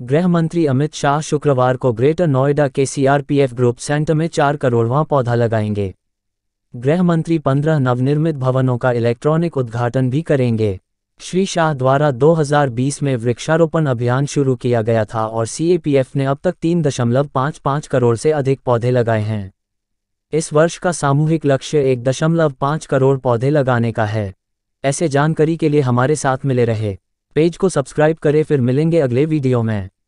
गृह मंत्री अमित शाह शुक्रवार को ग्रेटर नोएडा के सीआरपीएफ ग्रुप सेंटर में चार करोड़वां पौधा लगाएंगे गृह मंत्री पंद्रह नवनिर्मित भवनों का इलेक्ट्रॉनिक उद्घाटन भी करेंगे श्री शाह द्वारा 2020 में वृक्षारोपण अभियान शुरू किया गया था और सीएपीएफ ने अब तक तीन दशमलव पांच पांच करोड़ से अधिक पौधे लगाए हैं इस वर्ष का सामूहिक लक्ष्य एक दशमलव पांच करोड़ पौधे लगाने का है ऐसे जानकारी के लिए हमारे साथ मिले रहे पेज को सब्सक्राइब करें फिर मिलेंगे अगले वीडियो में